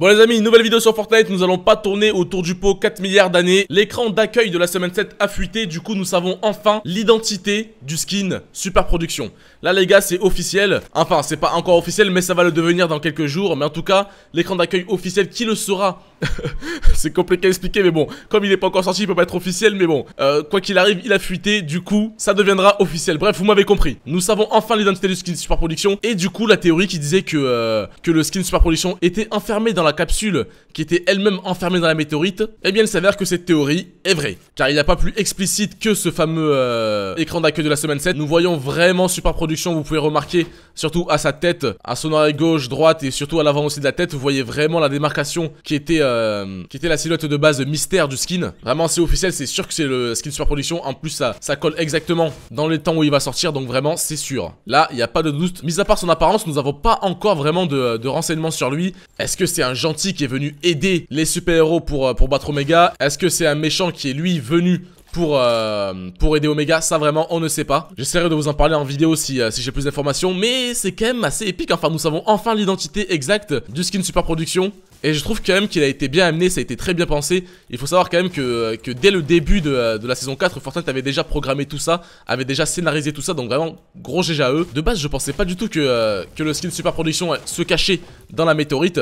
Bon les amis, nouvelle vidéo sur Fortnite, nous allons pas tourner autour du pot 4 milliards d'années. L'écran d'accueil de la semaine 7 a fuité, du coup nous savons enfin l'identité du skin Super Production. Là les gars, c'est officiel. Enfin, c'est pas encore officiel mais ça va le devenir dans quelques jours. Mais en tout cas, l'écran d'accueil officiel qui le sera c'est compliqué à expliquer, mais bon, comme il n'est pas encore sorti, il peut pas être officiel, mais bon, euh, quoi qu'il arrive, il a fuité, du coup, ça deviendra officiel. Bref, vous m'avez compris. Nous savons enfin l'identité du skin Super Production, et du coup, la théorie qui disait que, euh, que le skin Super Production était enfermé dans la capsule, qui était elle-même enfermée dans la météorite, eh bien, il s'avère que cette théorie est vraie. Car il n'y a pas plus explicite que ce fameux euh, écran d'accueil de la semaine 7. Nous voyons vraiment Super Production, vous pouvez remarquer, surtout à sa tête, à son oreille gauche, droite, et surtout à l'avant aussi de la tête, vous voyez vraiment la démarcation qui était euh, qui était la silhouette de base mystère du skin. Vraiment, c'est officiel, c'est sûr que c'est le skin super production. En plus, ça, ça colle exactement dans les temps où il va sortir, donc vraiment, c'est sûr. Là, il n'y a pas de doute. Mis à part son apparence, nous n'avons pas encore vraiment de, renseignements sur lui. Est-ce que c'est un gentil qui est venu aider les super-héros pour, euh, pour battre Omega Est-ce que c'est un méchant qui est lui venu pour, euh, pour aider Omega, ça vraiment on ne sait pas. J'essaierai de vous en parler en vidéo si, si j'ai plus d'informations, mais c'est quand même assez épique, enfin nous savons enfin l'identité exacte du skin Super Production. Et je trouve quand même qu'il a été bien amené, ça a été très bien pensé. Il faut savoir quand même que, euh, dès le début de, euh, la saison 4, Fortnite avait déjà programmé tout ça, avait déjà scénarisé tout ça, donc vraiment gros GG à eux. De base, je pensais pas du tout que, euh, que le skin Super Production se cachait dans la météorite.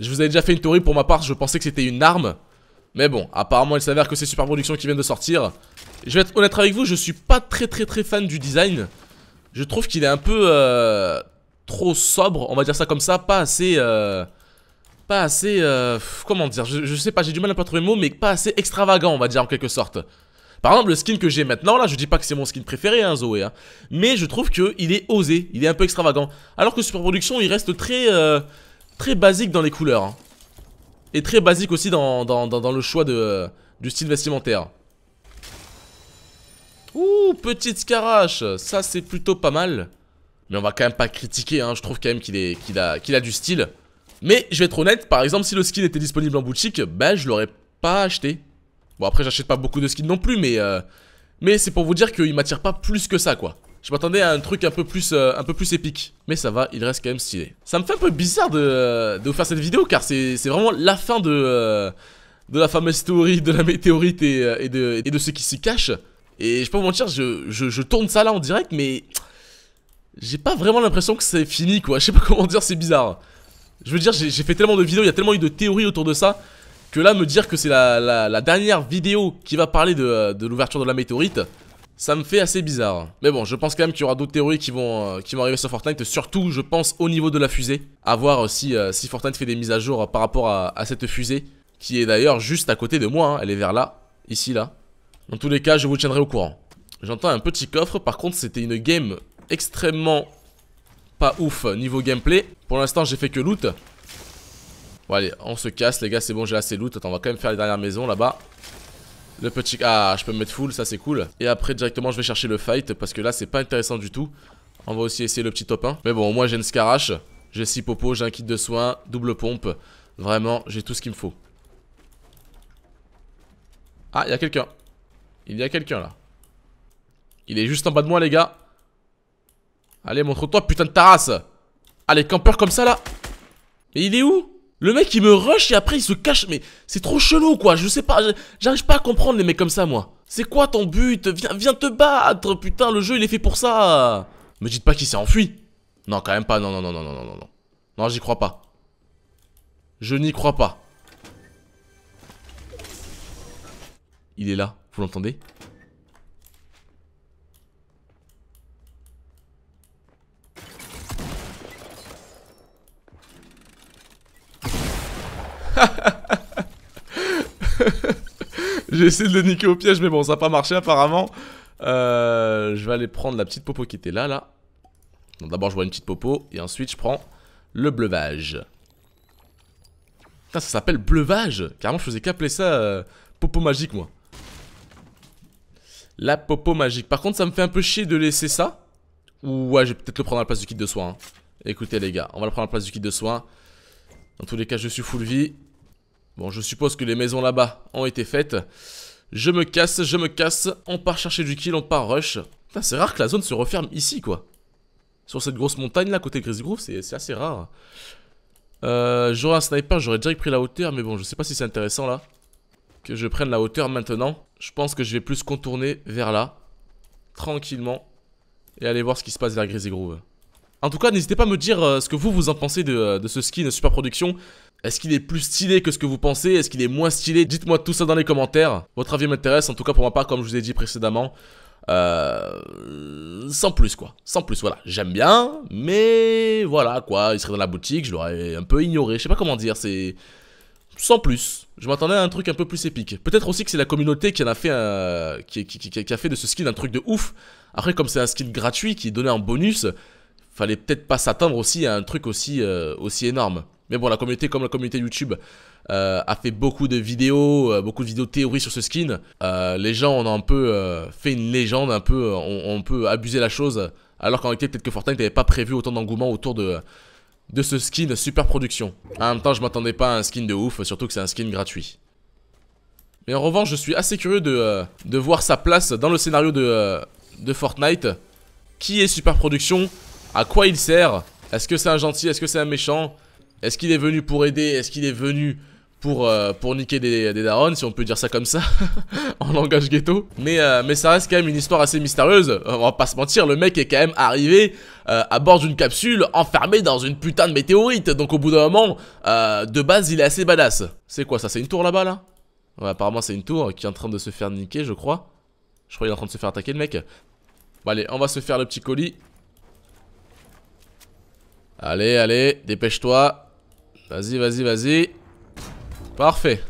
Je vous avais déjà fait une théorie pour ma part, je pensais que c'était une arme. Mais bon, apparemment il s'avère que c'est Super Production qui vient de sortir. Je vais être honnête avec vous, je suis pas très très très fan du design. Je trouve qu'il est un peu trop sobre, on va dire ça comme ça, pas assez pas assez... Euh, comment dire je, sais pas, j'ai du mal à pas trouver le mot, mais pas assez extravagant, on va dire, en quelque sorte. Par exemple, le skin que j'ai maintenant, là, je dis pas que c'est mon skin préféré, hein, Zoé, hein, mais je trouve qu'il est osé, il est un peu extravagant. Alors que Super Production, il reste très, euh, très basique dans les couleurs. Hein. et très basique aussi dans, dans, le choix de, euh, du style vestimentaire. Ouh, petite carache ça c'est plutôt pas mal. Mais on va quand même pas critiquer, hein, je trouve quand même qu'il a, a du style. Mais je vais être honnête, par exemple, si le skin était disponible en boutique, ben je l'aurais pas acheté. Bon après j'achète pas beaucoup de skins non plus, mais euh, mais c'est pour vous dire qu'il m'attire pas plus que ça quoi. Je m'attendais à un truc un peu plus euh, un peu plus épique. Mais ça va, il reste quand même stylé. Ça me fait un peu bizarre de, euh, vous faire cette vidéo car c'est vraiment la fin de, de la fameuse théorie de la météorite et, de, et ce qui s'y cache. Et je peux vous mentir, je, je tourne ça là en direct mais j'ai pas vraiment l'impression que c'est fini quoi. Je sais pas comment dire, c'est bizarre. Je veux dire, j'ai fait tellement de vidéos, il y a tellement eu de théories autour de ça, que là, me dire que c'est la, dernière vidéo qui va parler de, l'ouverture de la météorite, ça me fait assez bizarre. Mais bon, je pense quand même qu'il y aura d'autres théories qui vont, euh, arriver sur Fortnite, surtout, je pense, au niveau de la fusée. À voir euh, euh, si, Fortnite fait des mises à jour par rapport à, cette fusée, qui est d'ailleurs juste à côté de moi, hein. elle est vers là, ici, là. Dans tous les cas, je vous tiendrai au courant. J'entends un petit coffre, par contre, c'était une game extrêmement pas ouf niveau gameplay. Pour l'instant, j'ai fait que loot. Bon, allez, on se casse, les gars. C'est bon, j'ai assez loot. Attends, on va quand même faire les dernières maisons là-bas. Le petit... Ah, je peux me mettre full, ça c'est cool. Et après, directement, je vais chercher le fight parce que là, c'est pas intéressant du tout. On va aussi essayer le petit top 1. Mais bon, moi, j'ai une Scarache. J'ai 6 popos, j'ai un kit de soins, double pompe. Vraiment, j'ai tout ce qu'il me faut. Ah, il y a quelqu'un. Il y a quelqu'un là. Il est juste en bas de moi, les gars. Allez, montre-toi, putain de tarasse Allez, campeur comme ça, là Mais il est où Le mec, il me rush et après, il se cache. Mais c'est trop chelou, quoi. Je sais pas, j'arrive pas à comprendre les mecs comme ça, moi. C'est quoi ton but viens, viens te battre, putain, le jeu, il est fait pour ça Me dites pas qu'il s'est enfui Non, quand même pas, non, non, non, non, non, non, non. Non, j'y crois pas. Je n'y crois pas. Il est là, vous l'entendez J'ai essayé de le niquer au piège, mais bon, ça n'a pas marché apparemment. Euh, je vais aller prendre la petite popo qui était là, là. D'abord, je vois une petite popo, et ensuite, je prends le bleuvage. ça s'appelle bleuvage Carrément, je faisais qu'appeler ça euh, popo magique, moi. La popo magique. Par contre, ça me fait un peu chier de laisser ça. Ou ouais, je vais peut-être le prendre à la place du kit de soins. Hein. Écoutez, les gars, on va le prendre à la place du kit de soins. Dans tous les cas, je suis full vie. Bon, je suppose que les maisons là-bas ont été faites. Je me casse, je me casse. On part chercher du kill, on part rush. c'est rare que la zone se referme ici, quoi. Sur cette grosse montagne, là, côté Grizzly Groove, c'est assez rare. Euh, j'aurais un sniper, j'aurais déjà pris la hauteur, mais bon, je sais pas si c'est intéressant, là. Que je prenne la hauteur maintenant. Je pense que je vais plus contourner vers là. Tranquillement. Et aller voir ce qui se passe vers Grizzly Groove. En tout cas, n'hésitez pas à me dire euh, ce que vous, vous en pensez de, euh, de ce skin Super Production. Est-ce qu'il est plus stylé que ce que vous pensez Est-ce qu'il est moins stylé Dites-moi tout ça dans les commentaires. Votre avis m'intéresse, en tout cas pour ma part, comme je vous ai dit précédemment. Euh, sans plus quoi, sans plus, voilà, j'aime bien, mais voilà quoi, il serait dans la boutique, je l'aurais un peu ignoré, je sais pas comment dire, c'est... Sans plus, je m'attendais à un truc un peu plus épique. Peut-être aussi que c'est la communauté qui en a fait un... qui, a fait de ce skin un truc de ouf. Après comme c'est un skin gratuit qui est donné en bonus, fallait peut-être pas s'attendre aussi à un truc aussi, euh, aussi énorme. Mais bon, la communauté, comme la communauté YouTube, euh, a fait beaucoup de vidéos, euh, beaucoup de vidéos théories sur ce skin. Euh, les gens, on un peu fait une légende, un peu, on, peut abuser la chose. Alors qu'en réalité, peut-être que Fortnite n'avait pas prévu autant d'engouement autour de, de ce skin super production. En même temps, je m'attendais pas à un skin de ouf, surtout que c'est un skin gratuit. Mais en revanche, je suis assez curieux de, voir sa place dans le scénario de, de Fortnite. Qui est super production À quoi il sert Est-ce que c'est un gentil Est-ce que c'est un méchant est-ce qu'il est venu pour aider Est-ce qu'il est venu pour, euh, pour niquer des, des darons, si on peut dire ça comme ça, en langage ghetto. Mais, euh, mais ça reste quand même une histoire assez mystérieuse, euh, on va pas se mentir, le mec est quand même arrivé à bord d'une capsule enfermée dans une putain de météorite, donc au bout d'un moment, de base il est assez badass. C'est quoi ça, c'est une tour là-bas là, Apparemment c'est une tour qui est en train de se faire niquer je crois. Je crois qu'il est en train de se faire attaquer le mec. Bon allez, on va se faire le petit colis. Allez, allez, dépêche-toi, Vas-y, vas-y, vas-y. Parfait.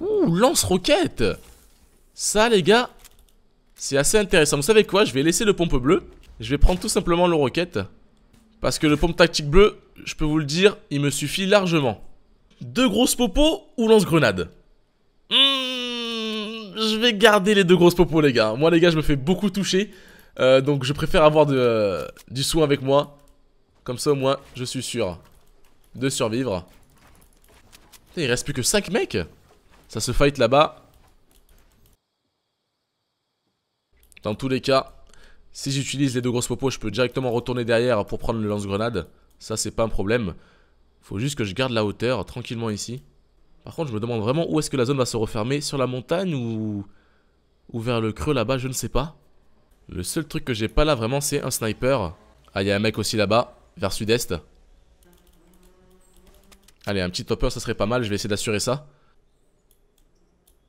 Ouh, lance-roquette Ça, les gars, c'est assez intéressant. Vous savez quoi Je vais laisser le pompe bleu. Je vais prendre tout simplement le roquette. Parce que le pompe tactique bleu, je peux vous le dire, il me suffit largement. Deux grosses popos ou lance-grenade hmm, Je vais garder les deux grosses popos, les gars. Moi, les gars, je me fais beaucoup toucher. Euh, donc, je préfère avoir euh, du soin avec moi. Comme ça, au moins, je suis sûr de survivre. il reste plus que 5 mecs Ça se fight là-bas. Dans tous les cas, si j'utilise les deux grosses popos, je peux directement retourner derrière pour prendre le lance-grenade. Ça, c'est pas un problème. Faut juste que je garde la hauteur tranquillement ici. Par contre, je me demande vraiment où est-ce que la zone va se refermer. Sur la montagne ou, ou vers le creux là-bas, je ne sais pas. Le seul truc que j'ai pas là vraiment, c'est un sniper. Ah, il y a un mec aussi là-bas, vers sud-est. Allez, un petit topper, ça serait pas mal. Je vais essayer d'assurer ça.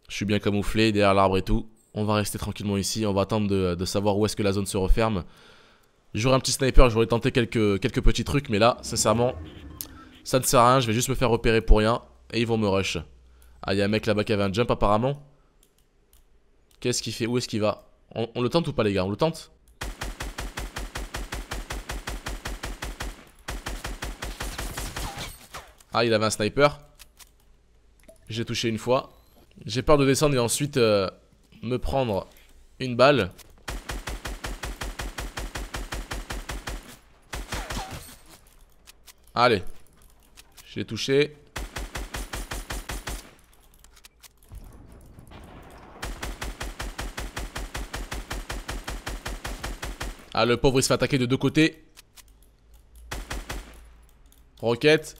Je suis bien camouflé derrière l'arbre et tout. On va rester tranquillement ici. On va attendre de, savoir où est-ce que la zone se referme. J'aurais un petit sniper, j'aurais tenté quelques, quelques petits trucs. Mais là, sincèrement, ça ne sert à rien. Je vais juste me faire repérer pour rien. Et ils vont me rush. Ah, il y a un mec là-bas qui avait un jump apparemment. Qu'est-ce qu'il fait Où est-ce qu'il va on le tente ou pas les gars On le tente Ah, il avait un sniper. J'ai touché une fois. J'ai peur de descendre et ensuite euh, me prendre une balle. Allez. J'ai touché. Ah, le pauvre, il se fait attaquer de deux côtés. Roquette.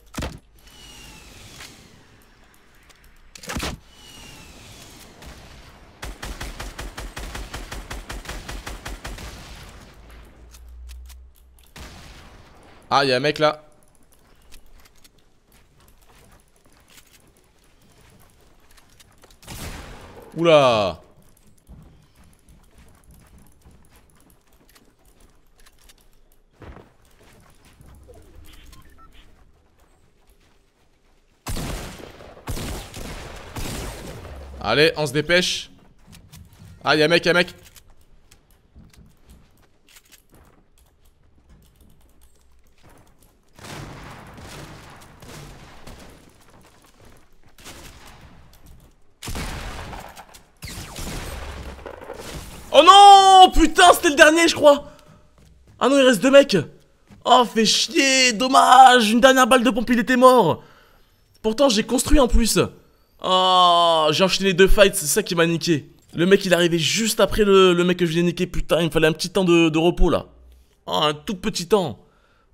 Ah, a un mec là. Oula Allez, on se dépêche. Ah, y'a un mec, y'a un mec. Putain, c'était le dernier, je crois Ah non, il reste deux mecs Oh, fait chier, dommage Une dernière balle de pompe, il était mort Pourtant, j'ai construit en plus Oh, j'ai enchaîné les deux fights, c'est ça qui m'a niqué Le mec, il est arrivé juste après le, mec que je ai niquer, putain, il me fallait un petit temps de, de repos, là Oh, un tout petit temps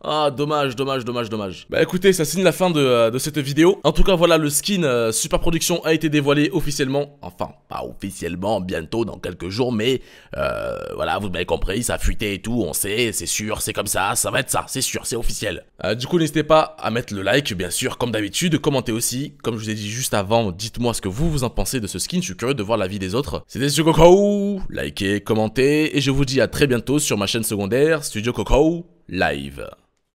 ah dommage, dommage, dommage, dommage. Bah écoutez, ça signe la fin de, euh, de cette vidéo. En tout cas voilà, le skin euh, Super Production a été dévoilé officiellement. Enfin, pas officiellement, bientôt, dans quelques jours, mais euh, voilà, vous m'avez compris, ça a fuité et tout, on sait, c'est sûr, c'est comme ça, ça va être ça, c'est sûr, c'est officiel. du coup, n'hésitez pas à mettre le like, bien sûr, comme d'habitude, commenter aussi. Comme je vous ai dit juste avant, dites-moi ce que vous, vous en pensez de ce skin, je suis curieux de voir l'avis des autres. C'était Studio Coco, likez, commentez, et je vous dis à très bientôt sur ma chaîne secondaire, Studio Coco Live.